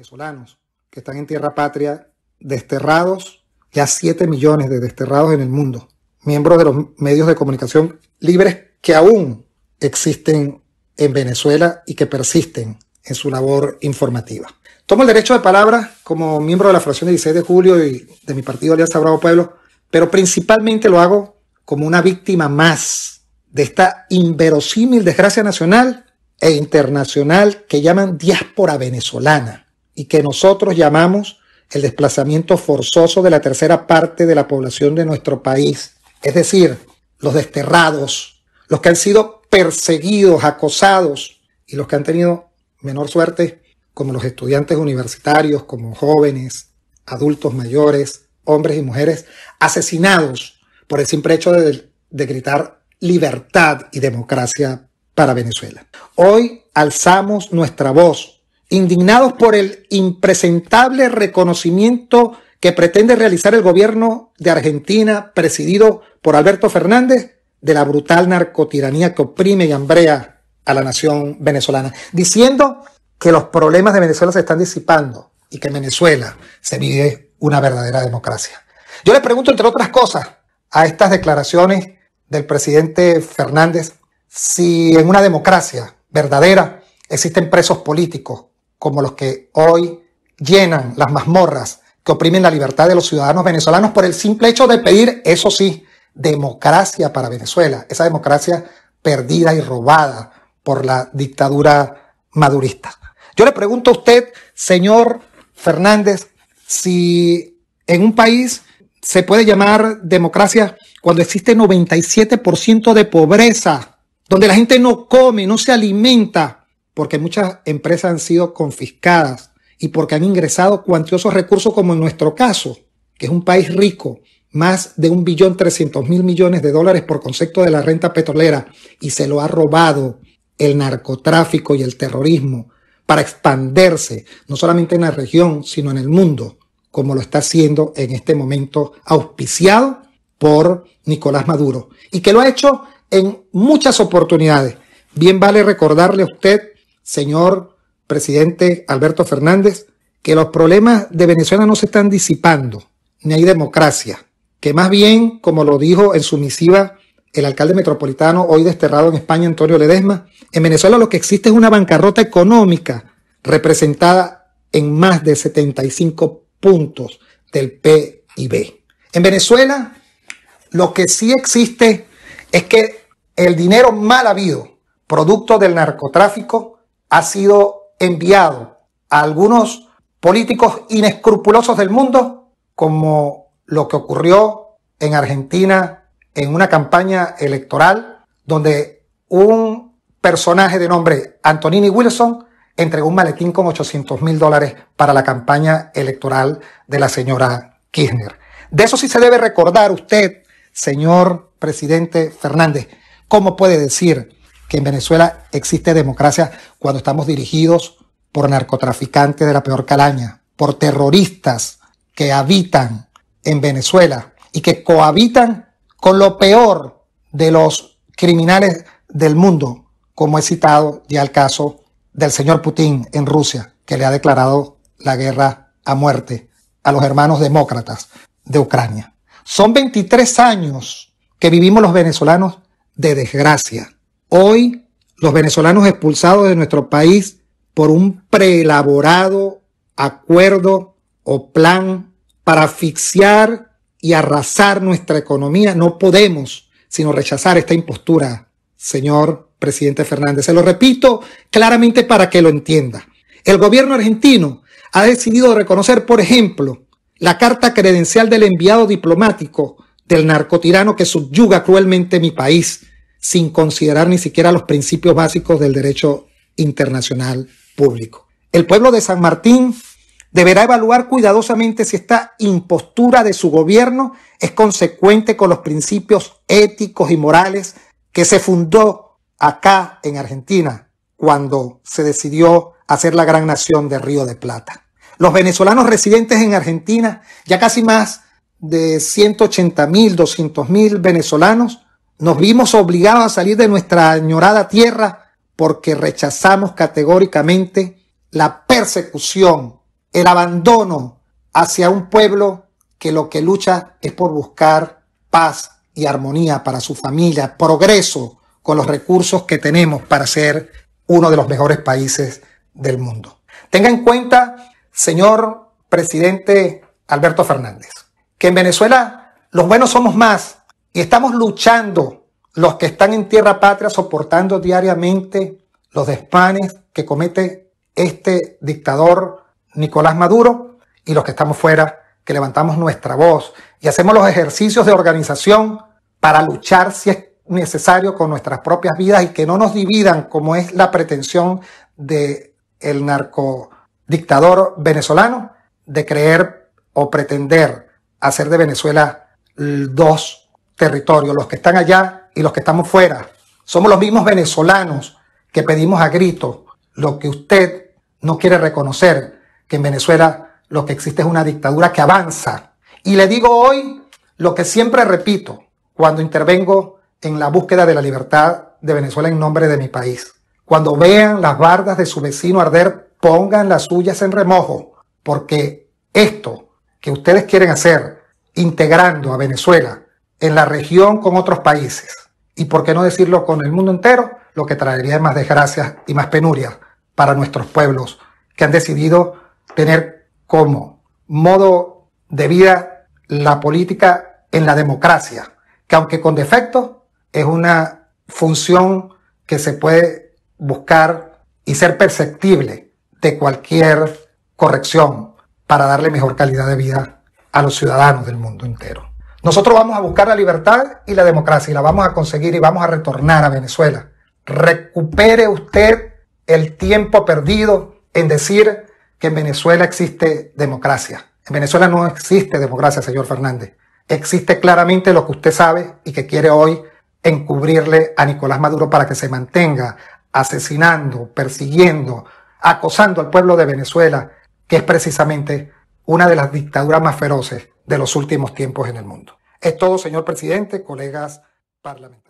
venezolanos que están en tierra patria desterrados, ya 7 millones de desterrados en el mundo, miembros de los medios de comunicación libres que aún existen en Venezuela y que persisten en su labor informativa. Tomo el derecho de palabra como miembro de la fracción del 16 de julio y de mi partido Alianza Bravo Pueblo, pero principalmente lo hago como una víctima más de esta inverosímil desgracia nacional e internacional que llaman diáspora venezolana y que nosotros llamamos el desplazamiento forzoso de la tercera parte de la población de nuestro país, es decir, los desterrados, los que han sido perseguidos, acosados y los que han tenido menor suerte, como los estudiantes universitarios, como jóvenes, adultos mayores, hombres y mujeres, asesinados por el simple hecho de, gritar libertad y democracia para Venezuela. Hoy alzamos nuestra voz indignados por el impresentable reconocimiento que pretende realizar el gobierno de Argentina, presidido por Alberto Fernández, de la brutal narcotiranía que oprime y hambrea a la nación venezolana, diciendo que los problemas de Venezuela se están disipando y que Venezuela se vive una verdadera democracia. Yo le pregunto, entre otras cosas, a estas declaraciones del presidente Fernández, si en una democracia verdadera existen presos políticos como los que hoy llenan las mazmorras que oprimen la libertad de los ciudadanos venezolanos por el simple hecho de pedir, eso sí, democracia para Venezuela, esa democracia perdida y robada por la dictadura madurista. Yo le pregunto a usted, señor Fernández, si en un país se puede llamar democracia cuando existe 97% de pobreza, donde la gente no come, no se alimenta, porque muchas empresas han sido confiscadas y porque han ingresado cuantiosos recursos como en nuestro caso, que es un país rico, más de un billón trescientos mil millones de dólares por concepto de la renta petrolera y se lo ha robado el narcotráfico y el terrorismo para expandirse no solamente en la región, sino en el mundo, como lo está haciendo en este momento auspiciado por Nicolás Maduro y que lo ha hecho en muchas oportunidades. Bien vale recordarle a usted señor presidente Alberto Fernández, que los problemas de Venezuela no se están disipando, ni hay democracia, que más bien, como lo dijo en su misiva el alcalde metropolitano, hoy desterrado en España, Antonio Ledesma, en Venezuela lo que existe es una bancarrota económica representada en más de 75 puntos del PIB. En Venezuela, lo que sí existe es que el dinero mal habido, producto del narcotráfico, ha sido enviado a algunos políticos inescrupulosos del mundo, como lo que ocurrió en Argentina en una campaña electoral donde un personaje de nombre Antonini Wilson entregó un maletín con 800 mil dólares para la campaña electoral de la señora Kirchner. De eso sí se debe recordar usted, señor presidente Fernández. ¿Cómo puede decir que en Venezuela existe democracia cuando estamos dirigidos por narcotraficantes de la peor calaña, por terroristas que habitan en Venezuela y que cohabitan con lo peor de los criminales del mundo, como he citado ya el caso del señor Putin en Rusia, que le ha declarado la guerra a muerte a los hermanos demócratas de Ucrania. Son 23 años que vivimos los venezolanos de desgracia, Hoy, los venezolanos expulsados de nuestro país por un preelaborado acuerdo o plan para asfixiar y arrasar nuestra economía, no podemos sino rechazar esta impostura, señor presidente Fernández. Se lo repito claramente para que lo entienda. El gobierno argentino ha decidido reconocer, por ejemplo, la carta credencial del enviado diplomático del narcotirano que subyuga cruelmente mi país sin considerar ni siquiera los principios básicos del derecho internacional público. El pueblo de San Martín deberá evaluar cuidadosamente si esta impostura de su gobierno es consecuente con los principios éticos y morales que se fundó acá en Argentina cuando se decidió hacer la gran nación de Río de Plata. Los venezolanos residentes en Argentina, ya casi más de 180 mil, 200 mil venezolanos, nos vimos obligados a salir de nuestra añorada tierra porque rechazamos categóricamente la persecución, el abandono hacia un pueblo que lo que lucha es por buscar paz y armonía para su familia, progreso con los recursos que tenemos para ser uno de los mejores países del mundo. Tenga en cuenta, señor presidente Alberto Fernández, que en Venezuela los buenos somos más y estamos luchando los que están en tierra patria soportando diariamente los despanes que comete este dictador Nicolás Maduro y los que estamos fuera, que levantamos nuestra voz y hacemos los ejercicios de organización para luchar si es necesario con nuestras propias vidas y que no nos dividan como es la pretensión de el narcodictador venezolano de creer o pretender hacer de Venezuela dos territorio, los que están allá y los que estamos fuera. Somos los mismos venezolanos que pedimos a grito lo que usted no quiere reconocer, que en Venezuela lo que existe es una dictadura que avanza. Y le digo hoy lo que siempre repito cuando intervengo en la búsqueda de la libertad de Venezuela en nombre de mi país. Cuando vean las bardas de su vecino arder, pongan las suyas en remojo, porque esto que ustedes quieren hacer integrando a Venezuela en la región con otros países y, por qué no decirlo, con el mundo entero, lo que traería más desgracias y más penurias para nuestros pueblos que han decidido tener como modo de vida la política en la democracia, que aunque con defecto es una función que se puede buscar y ser perceptible de cualquier corrección para darle mejor calidad de vida a los ciudadanos del mundo entero. Nosotros vamos a buscar la libertad y la democracia y la vamos a conseguir y vamos a retornar a Venezuela. Recupere usted el tiempo perdido en decir que en Venezuela existe democracia. En Venezuela no existe democracia, señor Fernández. Existe claramente lo que usted sabe y que quiere hoy encubrirle a Nicolás Maduro para que se mantenga asesinando, persiguiendo, acosando al pueblo de Venezuela, que es precisamente una de las dictaduras más feroces de los últimos tiempos en el mundo. Es todo, señor presidente, colegas parlamentarios.